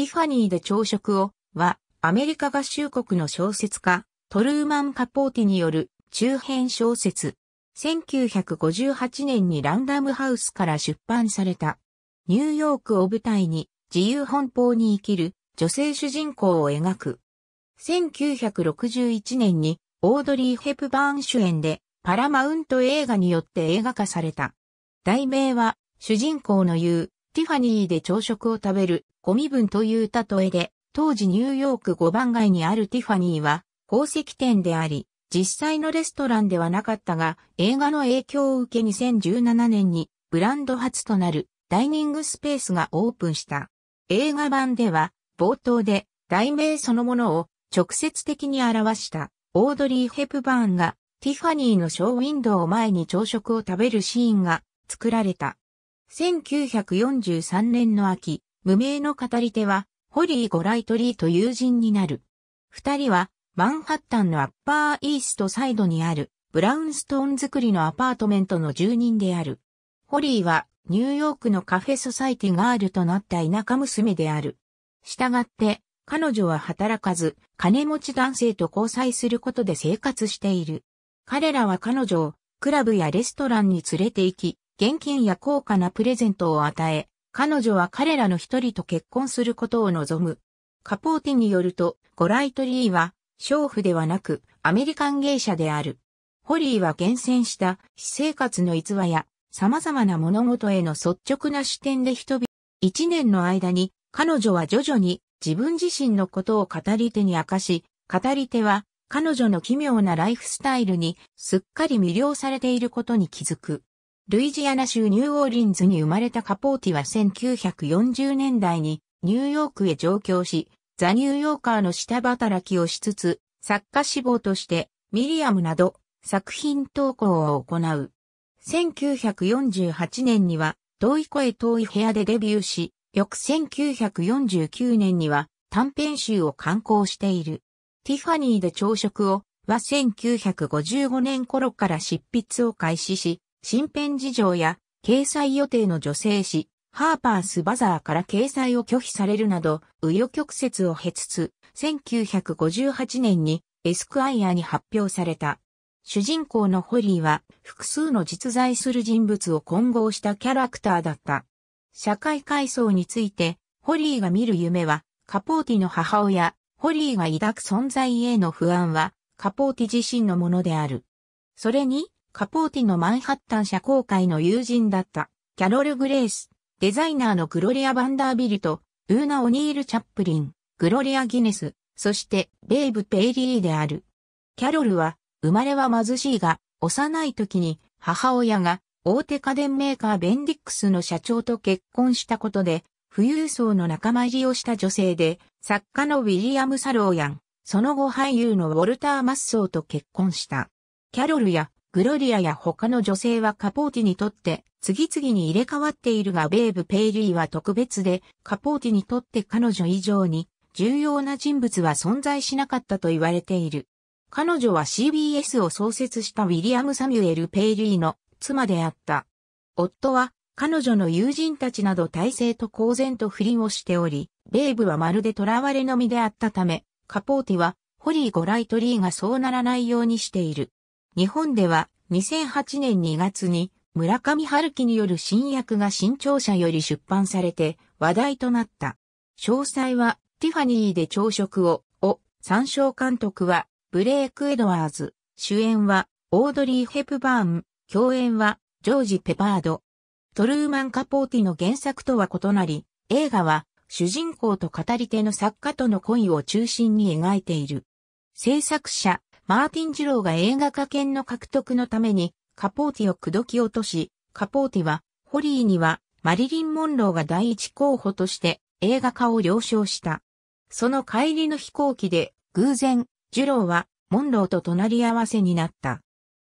ティファニーで朝食をは、アメリカ合衆国の小説家、トルーマン・カポーティによる中編小説。1958年にランダムハウスから出版された。ニューヨークを舞台に自由奔放に生きる女性主人公を描く。1961年にオードリー・ヘプバーン主演でパラマウント映画によって映画化された。題名は主人公の言うティファニーで朝食を食べるゴミ分という例えで、当時ニューヨーク5番街にあるティファニーは、宝石店であり、実際のレストランではなかったが、映画の影響を受け2017年に、ブランド初となるダイニングスペースがオープンした。映画版では、冒頭で、題名そのものを直接的に表した、オードリー・ヘプバーンが、ティファニーのショーウィンドウを前に朝食を食べるシーンが作られた。1943年の秋、無名の語り手は、ホリー・ゴライトリーと友人になる。二人は、マンハッタンのアッパーイーストサイドにある、ブラウンストーン作りのアパートメントの住人である。ホリーは、ニューヨークのカフェソサイティガールとなった田舎娘である。したがって、彼女は働かず、金持ち男性と交際することで生活している。彼らは彼女を、クラブやレストランに連れて行き、現金や高価なプレゼントを与え、彼女は彼らの一人と結婚することを望む。カポーティによると、ゴライトリーは、娼婦ではなく、アメリカン芸者である。ホリーは厳選した、私生活の逸話や、様々な物事への率直な視点で人々、一年の間に、彼女は徐々に自分自身のことを語り手に明かし、語り手は彼女の奇妙なライフスタイルにすっかり魅了されていることに気づく。ルイジアナ州ニューオーリンズに生まれたカポーティは1940年代にニューヨークへ上京し、ザ・ニューヨーカーの下働きをしつつ、作家志望としてミリアムなど作品投稿を行う。1948年には遠い声遠い部屋でデビューし、翌1949年には短編集を刊行している。ティファニーで朝食をは1955年頃から執筆を開始し、新編事情や掲載予定の女性誌、ハーパースバザーから掲載を拒否されるなど、紆余曲折を経つつ、1958年にエスクアイアに発表された。主人公のホリーは複数の実在する人物を混合したキャラクターだった。社会階層について、ホリーが見る夢は、カポーティの母親、ホリーが抱く存在への不安は、カポーティ自身のものである。それに、カポーティのマンハッタン社交界の友人だったキャロル・グレイス、デザイナーのグロリア・バンダービルと、ウーナ・オニール・チャップリン、グロリア・ギネス、そしてベイブ・ペイリーである。キャロルは生まれは貧しいが、幼い時に母親が大手家電メーカーベンディックスの社長と結婚したことで、富裕層の仲間入りをした女性で、作家のウィリアム・サローヤン、その後俳優のウォルター・マッソーと結婚した。キャロルやグロリアや他の女性はカポーティにとって次々に入れ替わっているがベーブ・ペイリーは特別でカポーティにとって彼女以上に重要な人物は存在しなかったと言われている。彼女は CBS を創設したウィリアム・サミュエル・ペイリーの妻であった。夫は彼女の友人たちなど体制と公然と不倫をしており、ベーブはまるで囚われの身であったため、カポーティはホリー・ゴライトリーがそうならないようにしている。日本では2008年2月に村上春樹による新訳が新潮社より出版されて話題となった。詳細はティファニーで朝食を、を、参照監督はブレイク・エドワーズ、主演はオードリー・ヘプバーン、共演はジョージ・ペパード。トルーマン・カポーティの原作とは異なり、映画は主人公と語り手の作家との恋を中心に描いている。制作者、マーティン・ジローが映画化権の獲得のために、カポーティを口説き落とし、カポーティは、ホリーには、マリリン・モンローが第一候補として映画化を了承した。その帰りの飛行機で、偶然、ジュローは、モンローと隣り合わせになった。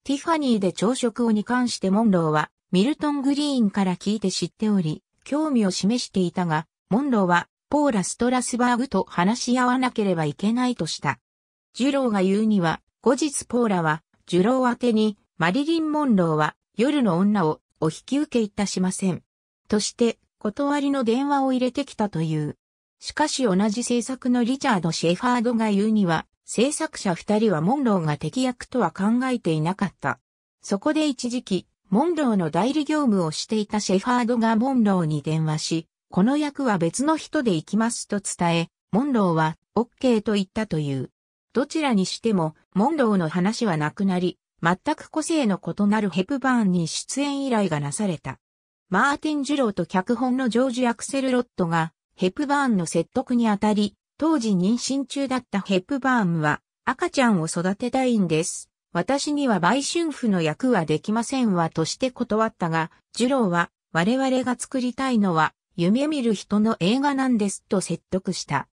ティファニーで朝食をに関してモンローは、ミルトン・グリーンから聞いて知っており、興味を示していたが、モンローは、ポーラ・ストラスバーグと話し合わなければいけないとした。ジュローが言うには、後日ポーラは、ジュロー宛てに、マリリン・モンローは、夜の女を、お引き受けいたしません。として、断りの電話を入れてきたという。しかし同じ制作のリチャード・シェファードが言うには、制作者二人はモンローが敵役とは考えていなかった。そこで一時期、モンローの代理業務をしていたシェファードがモンローに電話し、この役は別の人で行きますと伝え、モンローは OK と言ったという。どちらにしても、モンローの話はなくなり、全く個性の異なるヘプバーンに出演依頼がなされた。マーティン・ジュローと脚本のジョージ・アクセル・ロットが、ヘプバーンの説得にあたり、当時妊娠中だったヘプバーンは、赤ちゃんを育てたいんです。私には売春婦の役はできませんわとして断ったが、ジュローは、我々が作りたいのは、夢見る人の映画なんですと説得した。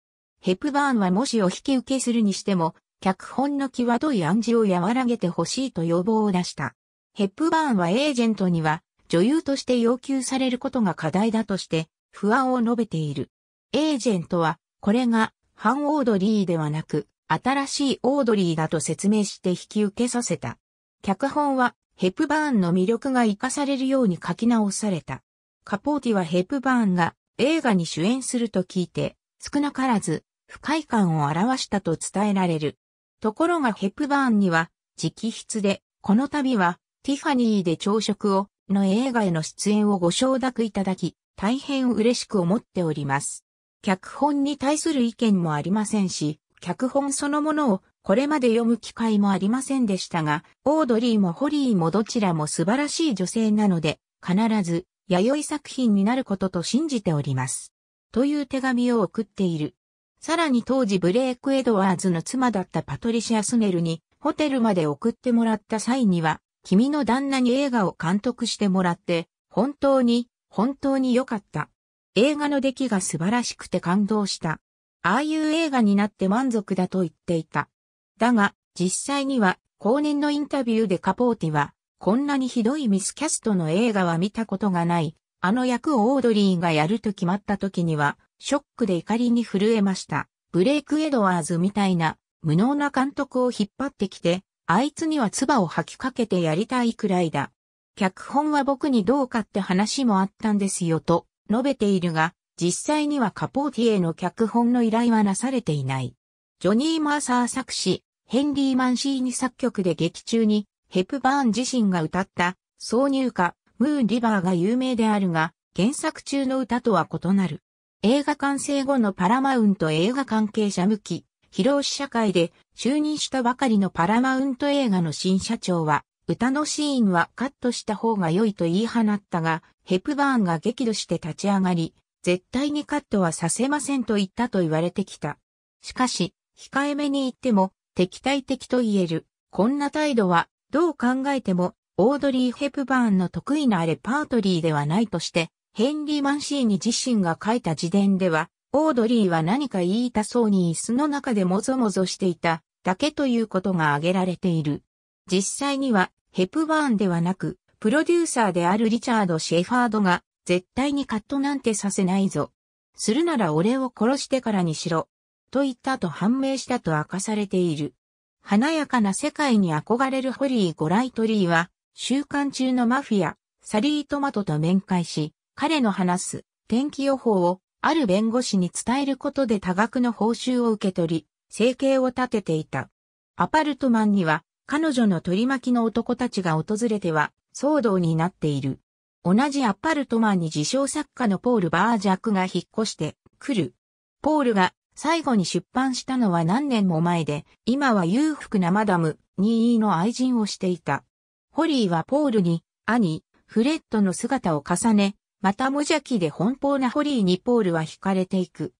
ヘプバーンはもしを引き受けするにしても、脚本の際どい暗示を和らげてほしいと要望を出した。ヘップバーンはエージェントには女優として要求されることが課題だとして不安を述べている。エージェントはこれがハン・オードリーではなく新しいオードリーだと説明して引き受けさせた。脚本はヘップバーンの魅力が活かされるように書き直された。カポーティはヘップバーンが映画に主演すると聞いて少なからず不快感を表したと伝えられる。ところがヘップバーンには直筆で、この度はティファニーで朝食をの映画への出演をご承諾いただき、大変嬉しく思っております。脚本に対する意見もありませんし、脚本そのものをこれまで読む機会もありませんでしたが、オードリーもホリーもどちらも素晴らしい女性なので、必ず、弥生作品になることと信じております。という手紙を送っている。さらに当時ブレイク・エドワーズの妻だったパトリシア・スネルにホテルまで送ってもらった際には、君の旦那に映画を監督してもらって、本当に、本当に良かった。映画の出来が素晴らしくて感動した。ああいう映画になって満足だと言っていた。だが、実際には、後年のインタビューでカポーティは、こんなにひどいミスキャストの映画は見たことがない。あの役をオードリーがやると決まった時には、ショックで怒りに震えました。ブレイク・エドワーズみたいな無能な監督を引っ張ってきて、あいつには唾を吐きかけてやりたいくらいだ。脚本は僕にどうかって話もあったんですよと述べているが、実際にはカポーティへの脚本の依頼はなされていない。ジョニー・マーサー作詞、ヘンリー・マンシーニ作曲で劇中に、ヘプバーン自身が歌った挿入歌、ムーン・リバーが有名であるが、原作中の歌とは異なる。映画完成後のパラマウント映画関係者向き、披露試写会で就任したばかりのパラマウント映画の新社長は、歌のシーンはカットした方が良いと言い放ったが、ヘプバーンが激怒して立ち上がり、絶対にカットはさせませんと言ったと言われてきた。しかし、控えめに言っても敵対的と言える。こんな態度は、どう考えても、オードリー・ヘプバーンの得意なレパートリーではないとして、ヘンリー・マンシーニ自身が書いた自伝では、オードリーは何か言いたそうに椅子の中でもぞもぞしていただけということが挙げられている。実際にはヘプバーンではなく、プロデューサーであるリチャード・シェファードが絶対にカットなんてさせないぞ。するなら俺を殺してからにしろ。と言ったと判明したと明かされている。華やかな世界に憧れるホリー・ゴライトリーは、週刊中のマフィア、サリー・トマトと面会し、彼の話す天気予報をある弁護士に伝えることで多額の報酬を受け取り、生計を立てていた。アパルトマンには彼女の取り巻きの男たちが訪れては騒動になっている。同じアパルトマンに自称作家のポール・バージャックが引っ越してくる。ポールが最後に出版したのは何年も前で、今は裕福なマダム、ニーの愛人をしていた。ホリーはポールに、兄、フレッドの姿を重ね、また無邪気で奔放なホリーにポールは惹かれていく。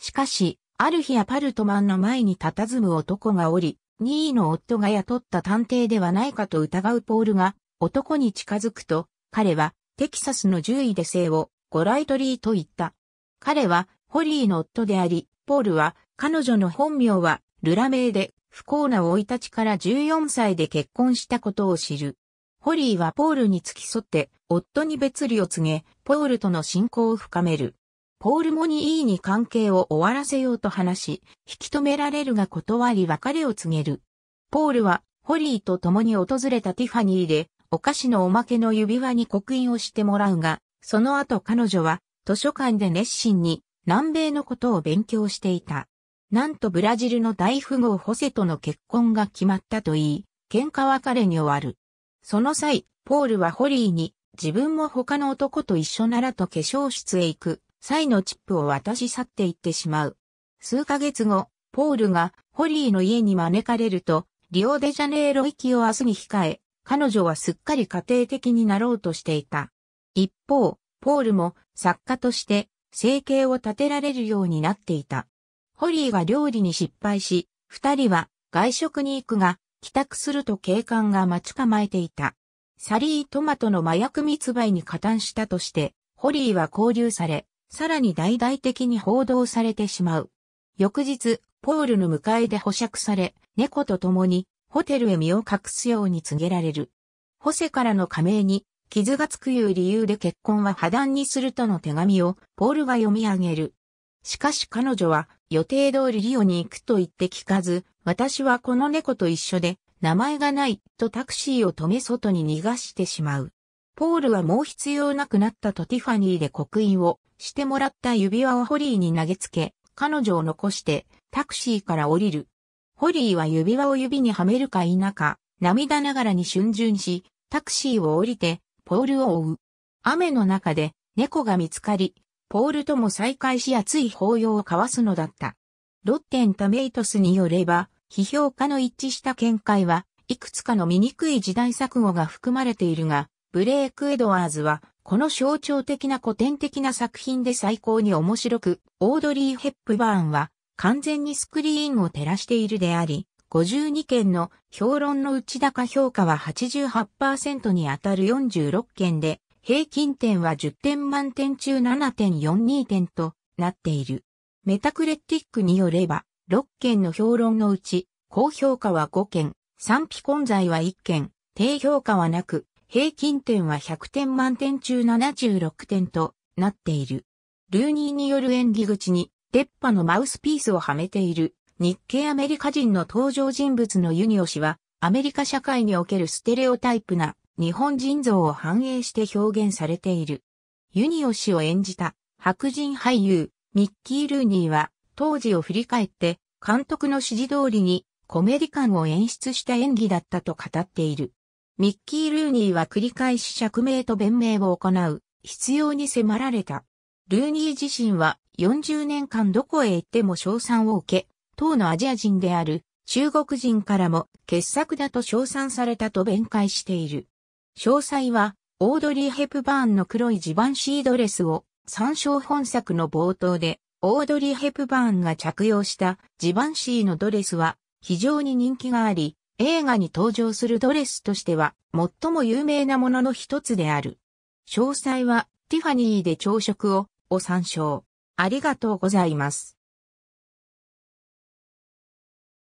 しかし、ある日アパルトマンの前に佇む男がおり、任意の夫が雇った探偵ではないかと疑うポールが、男に近づくと、彼は、テキサスの獣医で生を、ゴライトリーと言った。彼は、ホリーの夫であり、ポールは、彼女の本名は、ルラ名で、不幸な老いたちから14歳で結婚したことを知る。ホリーはポールに付き添って、夫に別離を告げ、ポールとの親交を深める。ポールもにいいに関係を終わらせようと話し、引き止められるが断り別れを告げる。ポールは、ホリーと共に訪れたティファニーで、お菓子のおまけの指輪に刻印をしてもらうが、その後彼女は、図書館で熱心に、南米のことを勉強していた。なんとブラジルの大富豪ホセとの結婚が決まったと言い、喧嘩別れに終わる。その際、ポールはホリーに、自分も他の男と一緒ならと化粧室へ行く、際のチップを渡し去っていってしまう。数ヶ月後、ポールがホリーの家に招かれると、リオデジャネイロ行きを明日に控え、彼女はすっかり家庭的になろうとしていた。一方、ポールも作家として生計を立てられるようになっていた。ホリーが料理に失敗し、二人は外食に行くが、帰宅すると警官が待ち構えていた。サリートマトの麻薬密売に加担したとして、ホリーは拘留され、さらに大々的に報道されてしまう。翌日、ポールの迎えで保釈され、猫と共にホテルへ身を隠すように告げられる。ホセからの加盟に傷がつくいう理由で結婚は破談にするとの手紙をポールが読み上げる。しかし彼女は予定通りリオに行くと言って聞かず、私はこの猫と一緒で、名前がない、とタクシーを止め外に逃がしてしまう。ポールはもう必要なくなったとティファニーで刻印をしてもらった指輪をホリーに投げつけ、彼女を残してタクシーから降りる。ホリーは指輪を指にはめるか否か、涙ながらに瞬瞬し、タクシーを降りて、ポールを追う。雨の中で猫が見つかり、ポールとも再会し熱い抱擁を交わすのだった。ロッテンタメイトスによれば、批評家の一致した見解は、いくつかの醜い時代錯誤が含まれているが、ブレイク・エドワーズは、この象徴的な古典的な作品で最高に面白く、オードリー・ヘップバーンは、完全にスクリーンを照らしているであり、52件の評論の内高評価は88%に当たる46件で、平均点は10点満点中7.42点となっている。メタクレティックによれば、6件の評論のうち、高評価は5件、賛否混在は1件、低評価はなく、平均点は100点満点中76点となっている。ルーニーによる演技口に、デッパのマウスピースをはめている、日系アメリカ人の登場人物のユニオ氏は、アメリカ社会におけるステレオタイプな日本人像を反映して表現されている。ユニオ氏を演じた白人俳優、ミッキー・ルーニーは当時を振り返って、監督の指示通りにコメディ感を演出した演技だったと語っている。ミッキー・ルーニーは繰り返し釈明と弁明を行う必要に迫られた。ルーニー自身は40年間どこへ行っても賞賛を受け、当のアジア人である中国人からも傑作だと称賛されたと弁解している。詳細はオードリー・ヘプバーンの黒いジバンシードレスを参照本作の冒頭でオードリー・ヘプバーンが着用したジバンシーのドレスは非常に人気があり、映画に登場するドレスとしては最も有名なものの一つである。詳細はティファニーで朝食をお参照。ありがとうございます。